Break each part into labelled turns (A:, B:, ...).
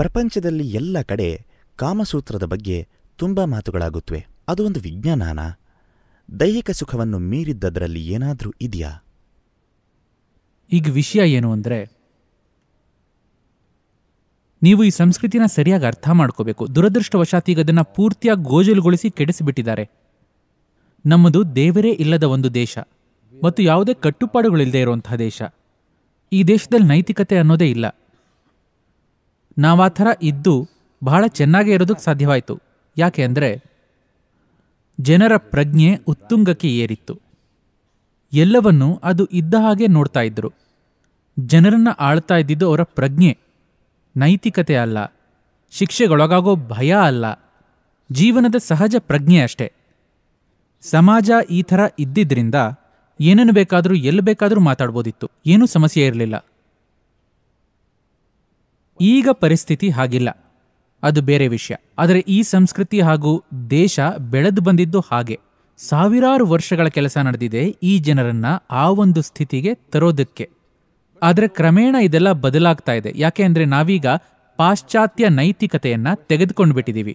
A: ಪ್ರಪಂಚದಲ್ಲಿ ಎಲ್ಲ ಕಡೆ ಕಾಮಸೂತ್ರದ ಬಗ್ಗೆ ತುಂಬ ಮಾತುಗಳಾಗುತ್ತವೆ ಅದು ಒಂದು ವಿಜ್ಞಾನಾನ ದೈಹಿಕ ಸುಖವನ್ನು ಮೀರಿದ್ದದರಲ್ಲಿ ಏನಾದರೂ ಇದೆಯಾ ಈಗ ವಿಷಯ ಏನು ಅಂದರೆ ನೀವು ಈ ಸಂಸ್ಕೃತಿನ ಸರಿಯಾಗಿ ಅರ್ಥ ಮಾಡ್ಕೋಬೇಕು ದುರದೃಷ್ಟವಶಾತ್ ಈಗ ಅದನ್ನು ಪೂರ್ತಿಯಾಗಿ ಗೋಜಲುಗೊಳಿಸಿ ಕೆಡಿಸಿಬಿಟ್ಟಿದ್ದಾರೆ ನಮ್ಮದು ದೇವರೇ ಇಲ್ಲದ ಒಂದು ದೇಶ ಮತ್ತು ಯಾವುದೇ ಕಟ್ಟುಪಾಡುಗಳಿಲ್ಲದೆ ಇರುವಂತಹ ದೇಶ ಈ ದೇಶದಲ್ಲಿ ನೈತಿಕತೆ ಅನ್ನೋದೇ ಇಲ್ಲ ನಾವು ಆ ಥರ ಇದ್ದು ಬಹಳ ಚೆನ್ನಾಗೇ ಇರೋದಕ್ಕೆ ಸಾಧ್ಯವಾಯಿತು ಯಾಕೆ ಅಂದರೆ ಜನರ ಪ್ರಜ್ಞೆ ಉತ್ತುಂಗಕ್ಕೆ ಏರಿತ್ತು ಎಲ್ಲವನ್ನು ಅದು ಇದ್ದ ಹಾಗೆ ನೋಡ್ತಾ ಇದ್ದರು ಜನರನ್ನು ಆಳ್ತಾ ಇದ್ದಿದ್ದು ಅವರ ಪ್ರಜ್ಞೆ ನೈತಿಕತೆ ಅಲ್ಲ ಶಿಕ್ಷೆಗೊಳಗಾಗೋ ಭಯ ಅಲ್ಲ ಜೀವನದ ಸಹಜ ಪ್ರಜ್ಞೆ ಅಷ್ಟೆ ಸಮಾಜ ಈ ಥರ ಇದ್ದಿದ್ದರಿಂದ ಏನೇನು ಬೇಕಾದರೂ ಎಲ್ಲಿ ಬೇಕಾದರೂ ಮಾತಾಡ್ಬೋದಿತ್ತು ಏನೂ ಸಮಸ್ಯೆ ಇರಲಿಲ್ಲ ಈಗ ಪರಿಸ್ಥಿತಿ ಹಾಗಿಲ್ಲ ಅದು ಬೇರೆ ವಿಷಯ ಆದರೆ ಈ ಸಂಸ್ಕೃತಿ ಹಾಗೂ ದೇಶ ಬೆಳೆದು ಬಂದಿದ್ದು ಹಾಗೆ ಸಾವಿರಾರು ವರ್ಷಗಳ ಕೆಲಸ ನಡೆದಿದೆ ಈ ಜನರನ್ನ ಆ ಒಂದು ಸ್ಥಿತಿಗೆ ತರೋದಕ್ಕೆ ಆದರೆ ಕ್ರಮೇಣ ಇದೆಲ್ಲ ಬದಲಾಗ್ತಾ ಇದೆ ಯಾಕೆ ಅಂದರೆ ನಾವೀಗ ಪಾಶ್ಚಾತ್ಯ ನೈತಿಕತೆಯನ್ನ ತೆಗೆದುಕೊಂಡು ಬಿಟ್ಟಿದ್ದೀವಿ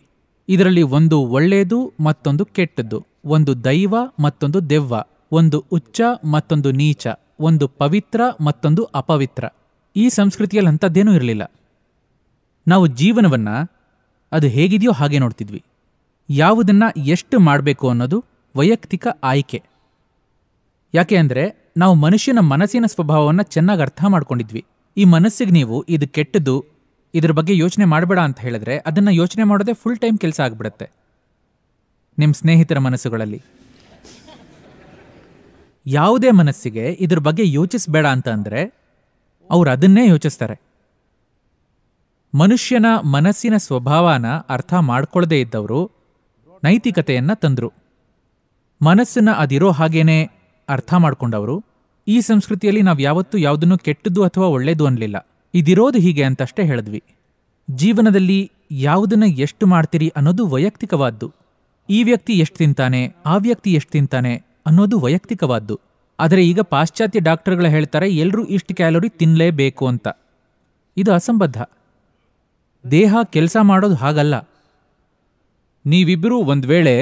A: ಇದರಲ್ಲಿ ಒಂದು ಒಳ್ಳೆಯದು ಮತ್ತೊಂದು ಕೆಟ್ಟದ್ದು ಒಂದು ದೈವ ಮತ್ತೊಂದು ದೆವ್ವ ಒಂದು ಉಚ್ಚ ಮತ್ತೊಂದು ನೀಚ ಒಂದು ಪವಿತ್ರ ಮತ್ತೊಂದು ಅಪವಿತ್ರ ಈ ಸಂಸ್ಕೃತಿಯಲ್ಲಿ ಅಂಥದ್ದೇನೂ ಇರಲಿಲ್ಲ ನಾವು ಜೀವನವನ್ನು ಅದು ಹೇಗಿದೆಯೋ ಹಾಗೆ ನೋಡ್ತಿದ್ವಿ ಯಾವುದನ್ನು ಎಷ್ಟು ಮಾಡಬೇಕು ಅನ್ನೋದು ವೈಯಕ್ತಿಕ ಆಯ್ಕೆ ಯಾಕೆ ಅಂದರೆ ನಾವು ಮನುಷ್ಯನ ಮನಸ್ಸಿನ ಸ್ವಭಾವವನ್ನು ಚೆನ್ನಾಗಿ ಅರ್ಥ ಮಾಡ್ಕೊಂಡಿದ್ವಿ ಈ ಮನಸ್ಸಿಗೆ ನೀವು ಇದು ಕೆಟ್ಟದ್ದು ಇದ್ರ ಬಗ್ಗೆ ಯೋಚನೆ ಮಾಡಬೇಡ ಅಂತ ಹೇಳಿದ್ರೆ ಅದನ್ನು ಯೋಚನೆ ಮಾಡೋದೇ ಫುಲ್ ಟೈಮ್ ಕೆಲಸ ಆಗಿಬಿಡುತ್ತೆ ನಿಮ್ಮ ಸ್ನೇಹಿತರ ಮನಸ್ಸುಗಳಲ್ಲಿ ಯಾವುದೇ ಮನಸ್ಸಿಗೆ ಇದ್ರ ಬಗ್ಗೆ ಯೋಚಿಸಬೇಡ ಅಂತ ಅಂದರೆ ಅವರು ಅದನ್ನೇ ಯೋಚಿಸ್ತಾರೆ ಮನುಷ್ಯನ ಮನಸ್ಸಿನ ಸ್ವಭಾವನ ಅರ್ಥ ಮಾಡ್ಕೊಳ್ಳದೇ ಇದ್ದವರು ನೈತಿಕತೆಯನ್ನು ತಂದರು ಮನಸ್ಸನ್ನು ಅದಿರೋ ಹಾಗೇನೆ ಅರ್ಥ ಮಾಡಿಕೊಂಡವರು ಈ ಸಂಸ್ಕೃತಿಯಲ್ಲಿ ನಾವು ಯಾವತ್ತೂ ಯಾವುದನ್ನು ಕೆಟ್ಟದ್ದು ಅಥವಾ ಒಳ್ಳೆಯದು ಅನ್ನಲಿಲ್ಲ ಇದಿರೋದು ಹೀಗೆ ಅಂತಷ್ಟೇ ಹೇಳಿದ್ವಿ ಜೀವನದಲ್ಲಿ ಯಾವುದನ್ನು ಎಷ್ಟು ಮಾಡ್ತೀರಿ ಅನ್ನೋದು ವೈಯಕ್ತಿಕವಾದ್ದು ಈ ವ್ಯಕ್ತಿ ಎಷ್ಟು ತಿಂತಾನೆ ಆ ವ್ಯಕ್ತಿ ಎಷ್ಟು ತಿಂತಾನೆ ಅನ್ನೋದು ವೈಯಕ್ತಿಕವಾದ್ದು ಆದರೆ ಈಗ ಪಾಶ್ಚಾತ್ಯ ಡಾಕ್ಟರ್ಗಳು ಹೇಳ್ತಾರೆ ಎಲ್ಲರೂ ಇಷ್ಟು ಕ್ಯಾಲೋರಿ ತಿನ್ನಲೇಬೇಕು ಅಂತ ಇದು ಅಸಂಬದ್ಧ ದೇಹ ಕೆಲಸ ಮಾಡೋದು ಹಾಗಲ್ಲ ನೀವಿಬ್ಬರೂ ಒಂದು ವೇಳೆ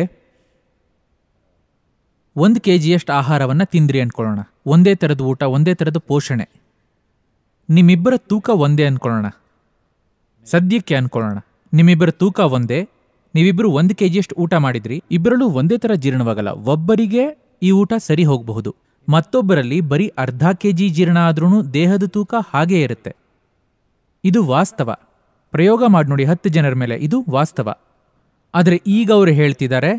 A: ಒಂದು ಕೆ ಜಿಯಷ್ಟು ಆಹಾರವನ್ನು ತಿಂದ್ರಿ ಅಂದ್ಕೊಳ್ಳೋಣ ಒಂದೇ ಥರದ ಊಟ ಒಂದೇ ಥರದ ಪೋಷಣೆ ನಿಮ್ಮಿಬ್ಬರ ತೂಕ ಒಂದೇ ಅಂದ್ಕೊಳ್ಳೋಣ ಸದ್ಯಕ್ಕೆ ಅಂದ್ಕೊಳ್ಳೋಣ ನಿಮ್ಮಿಬ್ಬರ ತೂಕ ಒಂದೇ ನೀವಿಬ್ಬರು ಒಂದು ಕೆ ಜಿಯಷ್ಟು ಊಟ ಮಾಡಿದ್ರಿ ಇಬ್ಬರಲ್ಲೂ ಒಂದೇ ಥರ ಜೀರ್ಣವಾಗಲ್ಲ ಒಬ್ಬರಿಗೆ ಈ ಊಟ ಸರಿ ಹೋಗಬಹುದು ಮತ್ತೊಬ್ಬರಲ್ಲಿ ಬರೀ ಅರ್ಧ ಕೆ ಜಿ ಜೀರ್ಣ ಆದ್ರೂ ದೇಹದ ತೂಕ ಹಾಗೇ ಇರುತ್ತೆ ಇದು ವಾಸ್ತವ ಪ್ರಯೋಗ ಮಾಡಿ ನೋಡಿ ಹತ್ತು ಜನರ ಮೇಲೆ ಇದು ವಾಸ್ತವ ಆದರೆ ಈಗ ಅವರು ಹೇಳ್ತಿದ್ದಾರೆ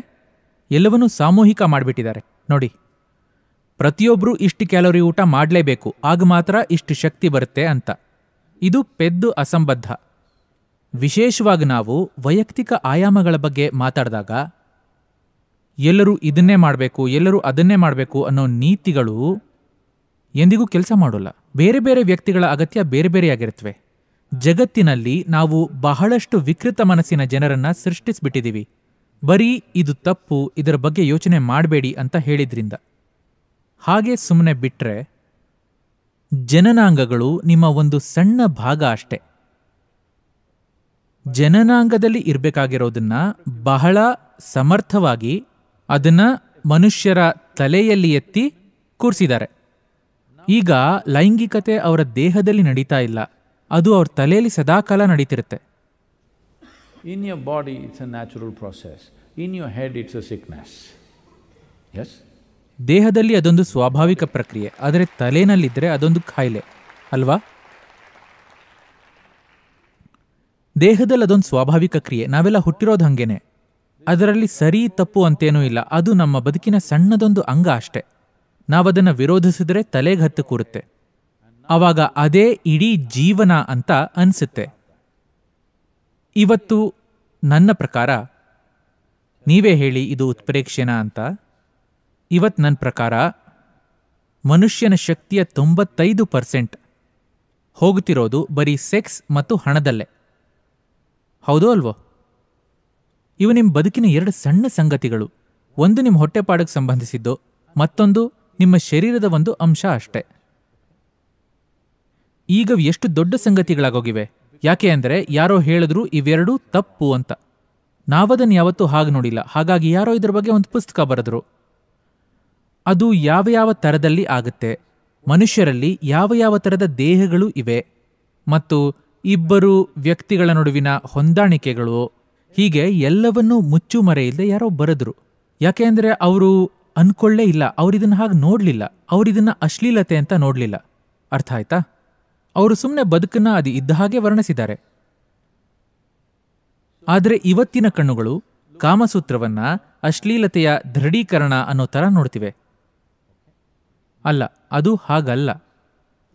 A: ಎಲ್ಲವನ್ನೂ ಸಾಮೂಹಿಕ ಮಾಡಿಬಿಟ್ಟಿದ್ದಾರೆ ನೋಡಿ ಪ್ರತಿಯೊಬ್ಬರು ಇಷ್ಟು ಕ್ಯಾಲೋರಿ ಊಟ ಮಾಡಲೇಬೇಕು ಆಗ ಮಾತ್ರ ಇಷ್ಟು ಶಕ್ತಿ ಬರುತ್ತೆ ಅಂತ ಇದು ಪೆದ್ದು ಅಸಂಬದ್ಧ ವಿಶೇಷವಾಗಿ ನಾವು ವೈಯಕ್ತಿಕ ಆಯಾಮಗಳ ಬಗ್ಗೆ ಮಾತಾಡಿದಾಗ ಎಲ್ಲರೂ ಇದನ್ನೇ ಮಾಡಬೇಕು ಎಲ್ಲರೂ ಅದನ್ನೇ ಮಾಡಬೇಕು ಅನ್ನೋ ನೀತಿಗಳು ಎಂದಿಗೂ ಕೆಲಸ ಮಾಡೋಲ್ಲ ಬೇರೆ ಬೇರೆ ವ್ಯಕ್ತಿಗಳ ಅಗತ್ಯ ಬೇರೆ ಬೇರೆಯಾಗಿರುತ್ತವೆ ಜಗತ್ತಿನಲ್ಲಿ ನಾವು ಬಹಳಷ್ಟು ವಿಕೃತ ಮನಸ್ಸಿನ ಜನರನ್ನ ಸೃಷ್ಟಿಸ್ಬಿಟ್ಟಿದ್ದೀವಿ ಬರೀ ಇದು ತಪ್ಪು ಇದರ ಬಗ್ಗೆ ಯೋಚನೆ ಮಾಡಬೇಡಿ ಅಂತ ಹೇಳಿದ್ರಿಂದ ಹಾಗೆ ಸುಮ್ಮನೆ ಬಿಟ್ರೆ ಜನನಾಂಗಗಳು ನಿಮ್ಮ ಒಂದು ಸಣ್ಣ ಭಾಗ ಅಷ್ಟೆ ಜನನಾಂಗದಲ್ಲಿ ಇರಬೇಕಾಗಿರೋದನ್ನ ಬಹಳ ಸಮರ್ಥವಾಗಿ ಅದನ್ನ ಮನುಷ್ಯರ ತಲೆಯಲ್ಲಿ ಎತ್ತಿ ಕೂರಿಸಿದ್ದಾರೆ ಈಗ ಲೈಂಗಿಕತೆ ಅವರ ದೇಹದಲ್ಲಿ ನಡೀತಾ ಇಲ್ಲ ಅದು ಅವ್ರ ತಲೆಯಲ್ಲಿ ಸದಾಕಾಲ ನಡೀತಿರುತ್ತೆ in your body it's a natural process in your head it's a sickness ಎಸ್ ದೇಹದಲ್ಲಿ ಅದೊಂದು ಸ್ವಾಭಾವಿಕ ಪ್ರಕ್ರಿಯೆ ಆದರೆ ತಲೆಯಲ್ಲಿದ್ದರೆ ಅದೊಂದು ಕಾಯಿಲೆ ಅಲ್ವಾ ದೇಹದಲ್ಲಿ ಅದೊಂದು ಸ್ವಾಭಾವಿಕ ಕ್ರಿಯೆ ನಾವೆಲ್ಲ ಹುಟ್ಟಿರೋದು ಹಾಗೇನೆ ಅದರಲ್ಲಿ ಸರಿ ತಪ್ಪು ಅಂತೇನೂ ಇಲ್ಲ ಅದು ನಮ್ಮ ಬದುಕಿನ ಸಣ್ಣದೊಂದು ಅಂಗ ಅಷ್ಟೆ ನಾವದನ್ನು ವಿರೋಧಿಸಿದರೆ ತಲೆಗೆ ಹತ್ತು ಕೂರುತ್ತೆ ಆವಾಗ ಅದೇ ಇಡೀ ಜೀವನ ಅಂತ ಅನಿಸುತ್ತೆ ಇವತ್ತು ನನ್ನ ಪ್ರಕಾರ ನೀವೇ ಹೇಳಿ ಇದು ಉತ್ಪ್ರೇಕ್ಷೆನ ಅಂತ ಇವತ್ತು ನನ್ನ ಪ್ರಕಾರ ಮನುಷ್ಯನ ಶಕ್ತಿಯ ತೊಂಬತ್ತೈದು ಪರ್ಸೆಂಟ್ ಹೋಗುತ್ತಿರೋದು ಬರೀ ಸೆಕ್ಸ್ ಮತ್ತು ಹಣದಲ್ಲೇ ಹೌದೋ ಅಲ್ವೋ ಇವು ನಿಮ್ಮ ಬದುಕಿನ ಎರಡು ಸಣ್ಣ ಸಂಗತಿಗಳು ಒಂದು ನಿಮ್ಮ ಹೊಟ್ಟೆಪಾಡಕ್ಕೆ ಸಂಬಂಧಿಸಿದ್ದು ಮತ್ತೊಂದು ನಿಮ್ಮ ಶರೀರದ ಒಂದು ಅಂಶ ಅಷ್ಟೆ ಈಗ ಎಷ್ಟು ದೊಡ್ಡ ಸಂಗತಿಗಳಾಗೋಗಿವೆ ಯಾಕೆ ಅಂದರೆ ಯಾರೋ ಹೇಳಿದ್ರು ಇವೆರಡೂ ತಪ್ಪು ಅಂತ ನಾವದನ್ನು ಯಾವತ್ತೂ ಹಾಗೆ ನೋಡಿಲ್ಲ ಹಾಗಾಗಿ ಯಾರೋ ಇದ್ರ ಬಗ್ಗೆ ಒಂದು ಪುಸ್ತಕ ಬರೆದ್ರು ಅದು ಯಾವ ಯಾವ ಥರದಲ್ಲಿ ಆಗುತ್ತೆ ಮನುಷ್ಯರಲ್ಲಿ ಯಾವ ಯಾವ ಥರದ ದೇಹಗಳು ಇವೆ ಮತ್ತು ಇಬ್ಬರು ವ್ಯಕ್ತಿಗಳ ನಡುವಿನ ಹೊಂದಾಣಿಕೆಗಳು ಹೀಗೆ ಎಲ್ಲವನ್ನೂ ಮುಚ್ಚು ಮರೆಯಿಲ್ಲದೆ ಯಾರೋ ಬರೆದ್ರು ಯಾಕೆ ಅಂದರೆ ಅವರು ಅನ್ಕೊಳ್ಳೇ ಇಲ್ಲ ಅವರಿದನ್ನು ಹಾಗೆ ನೋಡಲಿಲ್ಲ ಅವರಿದನ್ನು ಅಶ್ಲೀಲತೆ ಅಂತ ನೋಡಲಿಲ್ಲ ಅರ್ಥ ಆಯ್ತಾ ಅವರು ಸುಮ್ಮನೆ ಬದುಕನ್ನ ಅದು ಇದ್ದ ಹಾಗೆ ವರ್ಣಿಸಿದ್ದಾರೆ ಆದರೆ ಇವತ್ತಿನ ಕಣ್ಣುಗಳು ಕಾಮಸೂತ್ರವನ್ನ ಅಶ್ಲೀಲತೆಯ ದೃಢೀಕರಣ ಅನ್ನೋ ಥರ ನೋಡ್ತಿವೆ ಅಲ್ಲ ಅದು ಹಾಗಲ್ಲ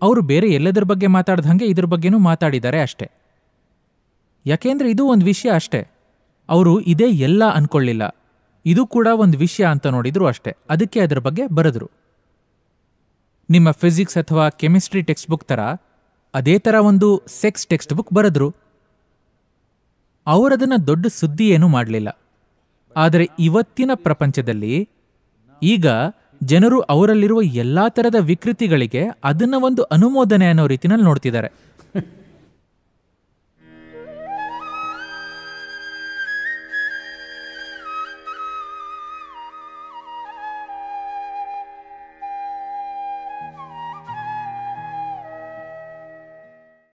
A: ಅವರು ಬೇರೆ ಎಲ್ಲದರ ಬಗ್ಗೆ ಮಾತಾಡ್ದಂಗೆ ಇದ್ರ ಬಗ್ಗೆನೂ ಮಾತಾಡಿದ್ದಾರೆ ಅಷ್ಟೆ ಯಾಕೆಂದ್ರೆ ಇದು ಒಂದು ವಿಷಯ ಅಷ್ಟೆ ಅವರು ಇದೇ ಎಲ್ಲ ಅನ್ಕೊಳ್ಳಿಲ್ಲ ಇದು ಕೂಡ ಒಂದು ವಿಷಯ ಅಂತ ನೋಡಿದ್ರು ಅಷ್ಟೆ ಅದಕ್ಕೆ ಅದರ ಬಗ್ಗೆ ಬರೆದ್ರು ನಿಮ್ಮ ಫಿಸಿಕ್ಸ್ ಅಥವಾ ಕೆಮಿಸ್ಟ್ರಿ ಟೆಕ್ಸ್ಟ್ ಬುಕ್ ಥರ ಅದೇ ಥರ ಒಂದು ಸೆಕ್ಸ್ ಟೆಕ್ಸ್ಟ್ ಬುಕ್ ಬರೆದ್ರು ಅವರದನ್ನು ದೊಡ್ಡ ಸುದ್ದಿ ಏನೂ ಮಾಡಲಿಲ್ಲ ಆದರೆ ಇವತ್ತಿನ ಪ್ರಪಂಚದಲ್ಲಿ ಈಗ ಜನರು ಅವರಲ್ಲಿರುವ ಎಲ್ಲ ಥರದ ವಿಕೃತಿಗಳಿಗೆ ಅದನ್ನು ಒಂದು ಅನುಮೋದನೆ ಅನ್ನೋ ರೀತಿನಲ್ಲಿ ನೋಡ್ತಿದ್ದಾರೆ